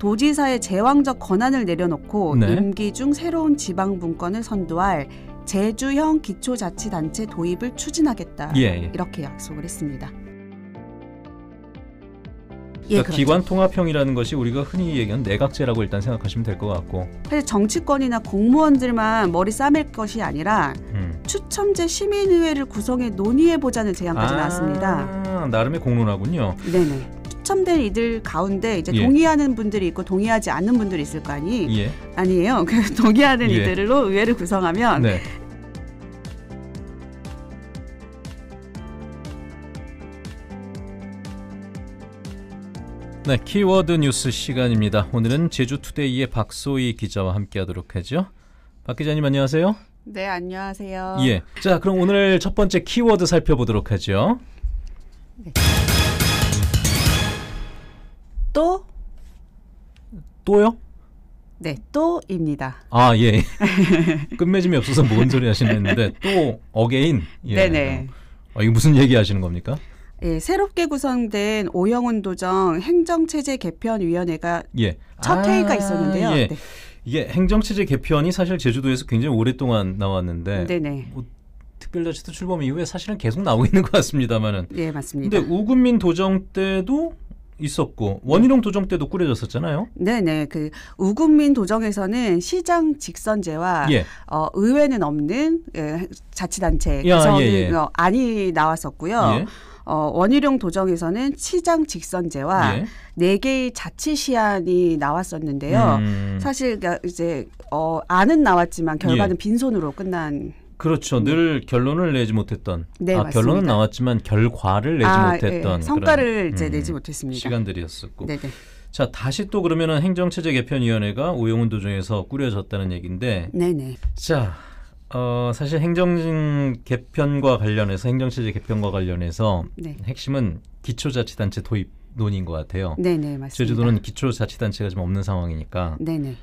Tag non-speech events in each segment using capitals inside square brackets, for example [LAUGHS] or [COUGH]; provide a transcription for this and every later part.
도지사의 제왕적 권한을 내려놓고 네. 임기 중 새로운 지방 분권을 선도할 제주형 기초자치단체 도입을 추진하겠다 예, 예. 이렇게 약속을 했습니다. 예, 그러니까 그렇죠. 기관 통합형이라는 것이 우리가 흔히 얘기하 내각제라고 일단 생각하시면 될 것 같고 사실 정치권이나 공무원들만 머리 싸맬 것이 아니라 음. 추첨제 시민의회를 구성해 논의해 보자는 제안까지 아, 나왔습니다. 나름의 공론화군요. 네네. 추첨된 이들 가운데 이제 예. 동의하는 분들이 있고 동의하지 않는 분들이 있을 거 아니 예. 아니에요. [LAUGHS] 그 동의하는 예. 이들로 의회를 구성하면 네. 네, 키워드 뉴스 시간입니다. 오늘은 제주투데이의 박소희 기자와 함께하도록 하죠. 박 기자님 안녕하세요. 네, 안녕하세요. 예. 자, 그럼 오늘 첫 번째 키워드 살펴보도록 하죠. 네. 또요? 네, 또입니다. 아, 예. [LAUGHS] 끝맺음이 없어서 뭔 소리 하시는데 또 어게인. 예. 네네. 아, 이게 무슨 얘기 하시는 겁니까? 예, 새롭게 구성된 오영훈 도정 행정체제 개편위원회가 예. 첫 아, 회의가 있었는데요. 예. 네. 이게 행정체제 개편이 사실 제주도에서 굉장히 오랫동안 나왔는데 네네. 뭐, 특별자치도 출범 이후에 사실은 계속 나오고 있는 것 같습니다만은. 예, 맞습니다. 근데 우금민 도정 때도 있었고 원희룡 도정 때도 꾸려졌었잖아요. 네네. 그 우군민 도정에서는 시장 직선제와 예. 어, 의회는 없는 예, 자치단체 예, 그래서 예, 어, 안이 나왔었고요. 예. 어, 원희룡 도정에서는 시장 직선제와 예. 네 개의 자치 시안이 나왔었는데요. 음. 사실 그러니까 이제 어, 안은 나왔지만 결과는 빈손으로 끝난 그렇죠. 음. 늘 결론을 내지 못했던. 네, 아, 맞습니다. 결론은 나왔지만 결과를 내지 아, 못했던 예, 예. 성과를 음, 이제 음, 내지 못했습니다. 시간들이었었고. 네네. 자 다시 또 그러면은 행정체제 개편위원회가 오용훈 도정에서 꾸려졌다는 얘기인데. 네네. 자 어, 사실 행정 개편과 관련해서 행정체제 개편과 관련해서 네. 핵심은 기초자치단체 도입 논인것 같아요. 네네 맞습니다. 제주도는 기초자치단체가 지금 없는 상황이니까. 네네.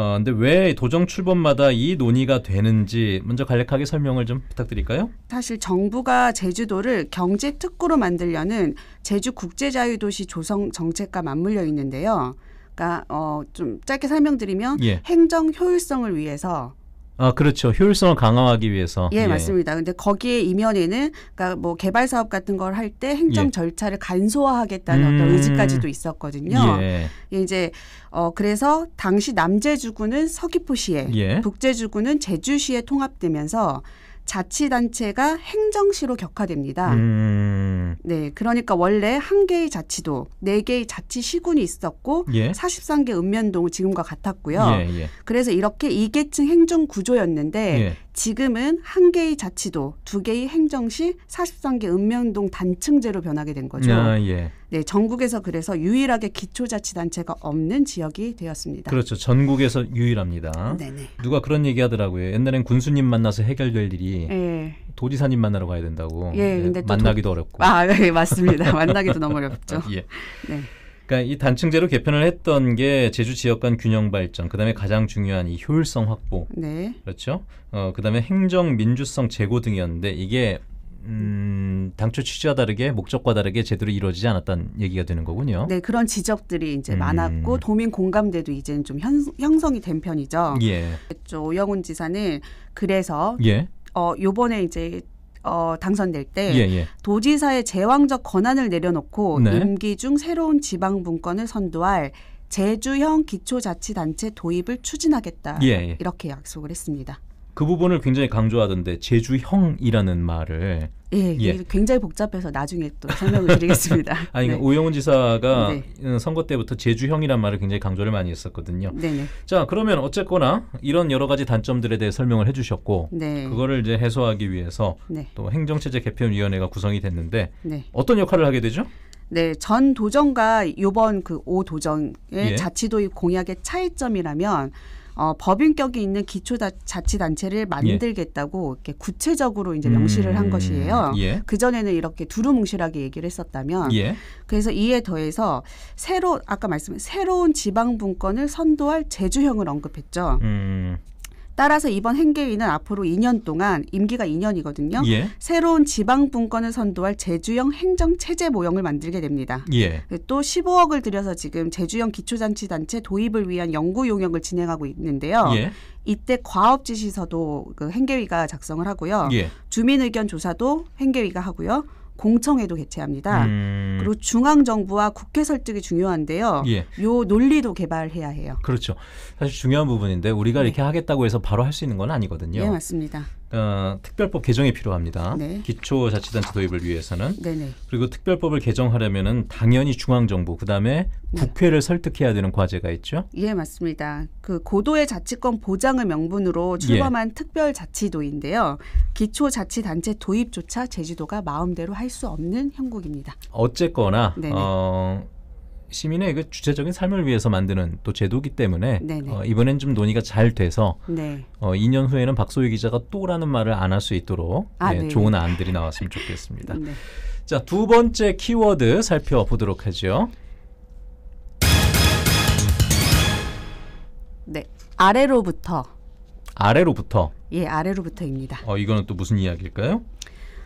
어, 근데 왜 도정 출범마다 이 논의가 되는지 먼저 간략하게 설명을 좀 부탁드릴까요? 사실 정부가 제주도를 경제 특구로 만들려는 제주 국제자유도시 조성 정책과 맞물려 있는데요. 그러니까 어, 좀 짧게 설명드리면 예. 행정 효율성을 위해서 아 그렇죠 효율성을 강화하기 위해서 예, 예. 맞습니다 근데 거기에 이면에는 그러니까 뭐 개발 사업 같은 걸 할 때 행정 예. 절차를 간소화하겠다는 음. 어떤 의지까지도 있었거든요 예. 예, 이제 어 그래서 당시 남제주군은 서귀포시에 예. 북제주군은 제주시에 통합되면서 자치단체가 행정시로 격화됩니다. 음. 네, 그러니까 원래 한 개의 자치도, 네 개의 자치시군이 있었고 예. 43개 읍면동은 지금과 같았고요. 예, 예. 그래서 이렇게 2계층 행정 구조였는데 예. 지금은 한 개의 자치도, 두 개의 행정시, 43개 읍면동 단층제로 변하게 된 거죠. 아, 예. 네, 전국에서 그래서 유일하게 기초자치단체가 없는 지역이 되었습니다. 그렇죠. 전국에서 유일합니다. 네네. 누가 그런 얘기 하더라고요. 옛날엔 군수님 만나서 해결될 일이 예. 도지사님 만나러 가야 된다고. 예, 근데 만나기도 도... 어렵고. 아, 네, 맞습니다. [LAUGHS] 만나기도 너무 어렵죠. [LAUGHS] 예. 네. 그러니까 이 단층제로 개편을 했던 게 제주 지역 간 균형 발전, 그다음에 가장 중요한 이 효율성 확보, 네. 그렇죠. 어 그다음에 행정 민주성 제고 등이었는데 이게 음, 당초 취지와 다르게 목적과 다르게 제대로 이루어지지 않았다는 얘기가 되는 거군요. 네, 그런 지적들이 이제 음. 많았고 도민 공감대도 이제는 좀 형, 성이된 편이죠. 예. 오영훈 지사는 그래서 예. 어 요번에 이제 어, 당선될 때 예, 예. 도지사의 제왕적 권한을 내려놓고 네. 임기 중 새로운 지방분권을 선도할 제주형 기초자치단체 도입을 추진하겠다 예, 예. 이렇게 약속을 했습니다. 그 부분을 굉장히 강조하던데 제주형이라는 말을 예, 예, 굉장히 복잡해서 나중에 또 설명을 드리겠습니다. [LAUGHS] 아니, 네. 그러니까 오영훈 지사가 네. 음, 선거 때부터 제주형이란 말을 굉장히 강조를 많이 했었거든요. 네네. 네. 자, 그러면 어쨌거나 이런 여러 가지 단점들에 대해 설명을 해주셨고, 네. 그거를 이제 해소하기 위해서 네. 또 행정체제 개편위원회가 구성이 됐는데 네. 어떤 역할을 하게 되죠? 네, 전 도전과 요번 그오 도전의 예. 자치도입 공약의 차이점이라면 어, 법인격이 있는 기초자치단체를 예. 만들겠다고 예. 이렇게 구체적으로 이제 음, 명시를 음. 한 것이에요. 예. 그 전에는 이렇게 두루뭉실하게 얘기를 했었다면, 예. 그래서 이에 더해서 새로 아까 말씀 새로운 지방 분권을 선도할 제주형을 언급했죠. 음. 따라서 이번 행계위는 앞으로 2년 동안 임기가 2년이거든요. 예. 새로운 지방 분권을 선도할 제주형 행정 체제 모형을 만들게 됩니다. 예. 네, 또 15억을 들여서 지금 제주형 기초자치단체 도입을 위한 연구 용역을 진행하고 있는데요. 예. 이때 과업 지시서도 그 행계위가 작성을 하고요. 예. 주민 의견 조사도 행계위가 하고요. 공청회도 개최합니다. 음. 그리고 중앙 정부와 국회 설득이 중요한데요. 예. 요 논리도 개발해야 해요. 그렇죠. 사실 중요한 부분인데 우리가 네. 이렇게 하겠다고 해서 바로 할 수 있는 건 아니거든요. 예, 맞습니다. 어, 특별법 개정이 필요합니다. 네. 기초자치단체 도입을 위해서는 네네. 그리고 특별법을 개정하려면은 당연히 중앙정부 그다음에 네. 국회를 설득해야 되는 과제가 있죠. 예 맞습니다. 그 고도의 자치권 보장을 명분으로 예. 출범한 예. 특별자치도인데요. 기초자치단체 도입조차 제주도가 마음대로 할 수 없는 형국입니다. 어쨌거나 네네. 어, 시민의 그 주체적인 삶을 위해서 만드는 또 제도기 때문에 어, 이번엔 좀 논의가 잘 돼서 네. 어, 2년 후에는 박소희 기자가 또라는 말을 안 할 수 있도록 아, 예, 네, 좋은 안들이 나왔으면 좋겠습니다. 네. 자두 번째 키워드 살펴보도록 하죠. 네 아래로부터 아래로부터 예 아래로부터입니다. 어 이거는 또 무슨 이야기일까요?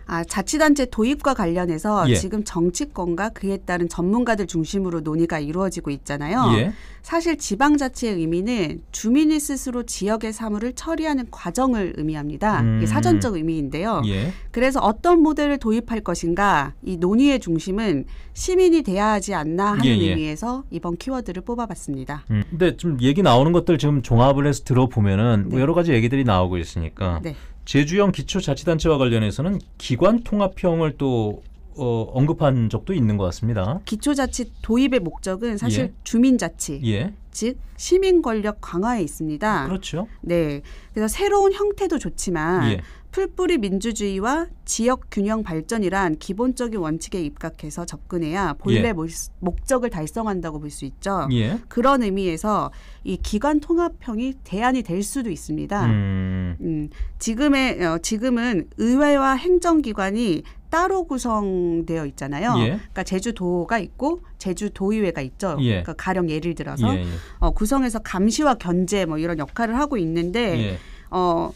아, 자치단체 도입과 관련해서 예. 지금 정치권과 그에 따른 전문가들 중심으로 논의가 이루어지고 있잖아요. 예. 사실 지방자치의 의미는 주민이 스스로 지역의 사물을 처리하는 과정을 의미합니다. 음. 사전적 의미인데요. 예. 그래서 어떤 모델을 도입할 것인가 이 논의의 중심은 시민이 돼야 하지 않나 하는 예, 예. 의미에서 이번 키워드를 뽑아봤습니다. 음. 근데 좀 얘기 나오는 것들 지금 종합을 해서 들어보면은 네. 뭐 여러 가지 얘기들이 나오고 있으니까. 네. 제주형 기초자치단체와 관련해서는 기관 통합형을 또 어, 언급한 적도 있는 것 같습니다. 기초자치 도입의 목적은 사실 예. 주민자치, 예. 즉 시민 권력 강화에 있습니다. 그렇죠. 네, 그래서 새로운 형태도 좋지만 예. 풀뿌리 민주주의와 지역 균형 발전이란 기본적인 원칙에 입각해서 접근해야 본래 예. 목적을 달성한다고 볼 수 있죠. 예. 그런 의미에서 이 기관 통합형이 대안이 될 수도 있습니다. 음. 음, 지금의 어, 지금은 의회와 행정기관이 따로 구성되어 있잖아요. 예. 그러니까 제주도가 있고 제주도의회가 있죠. 예. 그러니까 가령 예를 들어서 예, 예. 어, 구성해서 감시와 견제 뭐 이런 역할을 하고 있는데 어.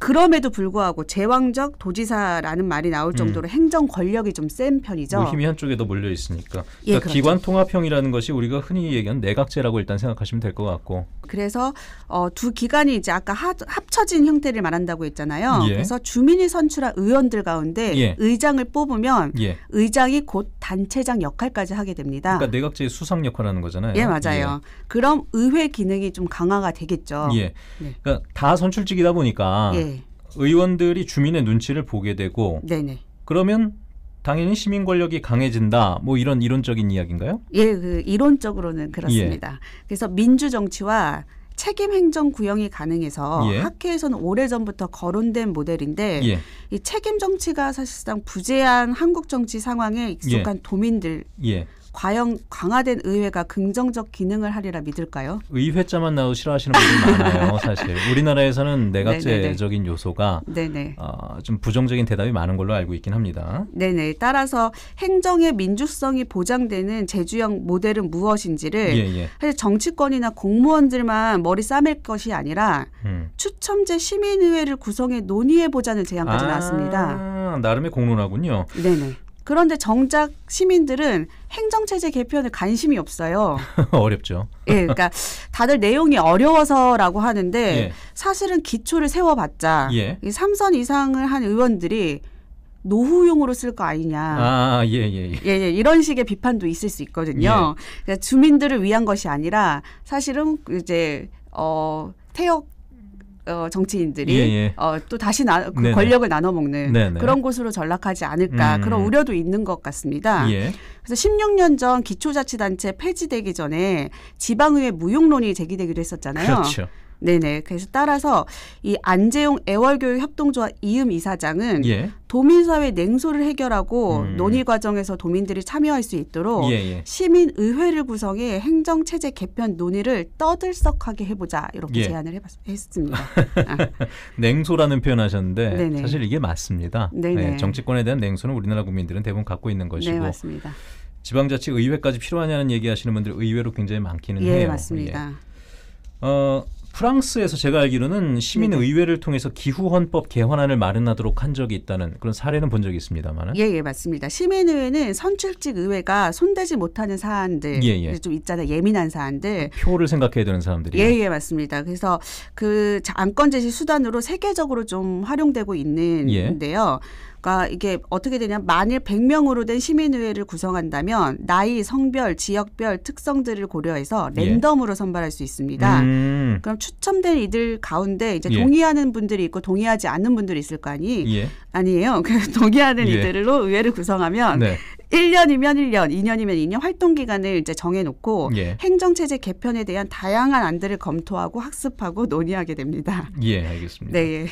그럼에도 불구하고 제왕적 도지사라는 말이 나올 음. 정도로 음. 행정 권력이 좀 센 편이죠. 힘이 한쪽에도 몰려 있으니까. 예, 그러니까 예, 그렇죠. 기관 통합형이라는 것이 우리가 흔히 얘기하 내각제라고 일단 생각하시면 될 것 같고. 그래서 어, 두 기관이 이제 아까 하, 합쳐진 형태를 말한다고 했잖아요. 예. 그래서 주민이 선출한 의원들 가운데 예. 의장을 뽑으면 예. 의장이 곧 단체장 역할까지 하게 됩니다. 그러니까 내각제의 수상 역할하는 거잖아요. 예, 맞아요. 예. 그럼 의회 기능이 좀 강화가 되겠죠. 예. 네. 그러니까 다 선출직이다 보니까 의원들이 주민의 눈치를 보게 되고 네네. 그러면 당연히 시민 권력이 강해진다. 뭐 이런 이론적인 이야기인가요? 예, 그 이론적으로는 그렇습니다. 예. 그래서 민주 정치와 책임 행정 구형이 가능해서 예. 학회에서는 오래전부터 거론된 모델인데 예. 이 책임 정치가 사실상 부재한 한국 정치 상황에 익숙한 예. 도민들 예. 과연 강화된 의회가 긍정적 기능을 하리라 믿을까요? 의회자만 나도 싫어하시는 분들 많아요, [LAUGHS] 사실. 우리나라에서는 내각제적인 요소가 어, 좀 부정적인 대답이 많은 걸로 알고 있긴 합니다. 네네. 따라서 행정의 민주성이 보장되는 제주형 모델은 무엇인지를 예, 예. 사실 정치권이나 공무원들만 머리 싸맬 것이 아니라 음. 추첨제 시민의회를 구성해 논의해 보자는 제안까지 아, 나왔습니다. 나름의 공론화군요. 네네. 그런데 정작 시민들은 행정체제 개편에 관심이 없어요. [LAUGHS] 어렵죠. 예, 그러니까 다들 내용이 어려워서라고 하는데 예. 사실은 기초를 세워봤자 예. 이 3선 이상을 한 의원들이 노후용으로 쓸 거 아니냐. 아, 예, 예, 예, 예. 예, 이런 식의 비판도 있을 수 있거든요. 예. 그러니까 주민들을 위한 것이 아니라 사실은 이제 어, 태역 어, 정치인들이 예, 예. 어, 또 다시 나, 그 권력을 나눠 먹는 그런 곳으로 전락하지 않을까 음. 그런 우려도 있는 것 같습니다. 예. 그래서 16년 전 기초자치단체 폐지되기 전에 지방의회 무용론이 제기되기도 했었잖아요. 그렇죠. 네네. 그래서 따라서 이 안재용 애월교육 협동조합 이음 이사장은 예. 도민사회 냉소를 해결하고 음. 논의 과정에서 도민들이 참여할 수 있도록 예예. 시민의회를 구성해 행정체제 개편 논의를 떠들썩하게 해보자 이렇게 예. 제안을 해봤, 했습니다. 아. [LAUGHS] 냉소라는 표현하셨는데 사실 이게 맞습니다. 네, 정치권에 대한 냉소는 우리나라 국민들은 대부분 갖고 있는 네, 것이고 네, 맞습니다. 지방자치 의회까지 필요하냐는 얘기하시는 분들 의외로 굉장히 많기는 예, 해요. 맞습니다. 예. 어, 프랑스에서 제가 알기로는 시민의회를 네. 통해서 기후헌법 개헌안을 마련하도록 한 적이 있다는 그런 사례는 본 적이 있습니다만. 예, 예, 맞습니다. 시민의회는 선출직 의회가 손대지 못하는 사안들 예, 예. 좀 있잖아요. 예민한 사안들. 표를 생각해야 되는 사람들이. 예, 예, 맞습니다. 그래서 그 안건 제시 수단으로 세계적으로 좀 활용되고 있는데요. 예. 그러니까 이게 어떻게 되냐 만일 100명으로 된 시민의회를 구성한다면 나이, 성별, 지역별 특성들을 고려해서 예. 랜덤으로 예. 선발할 수 있습니다. 음. 그럼 추첨된 이들 가운데 이제 예. 동의하는 분들이 있고 동의하지 않는 분들이 있을 거 아니 예. 아니에요. [LAUGHS] 동의하는 예. 이들로 의회를 구성하면 네. 1년이면 1년, 2년이면 2년 활동 기간을 이제 정해놓고 예. 행정체제 개편에 대한 다양한 안들을 검토하고 학습하고 논의하게 됩니다. 예, 알겠습니다. 네. 예.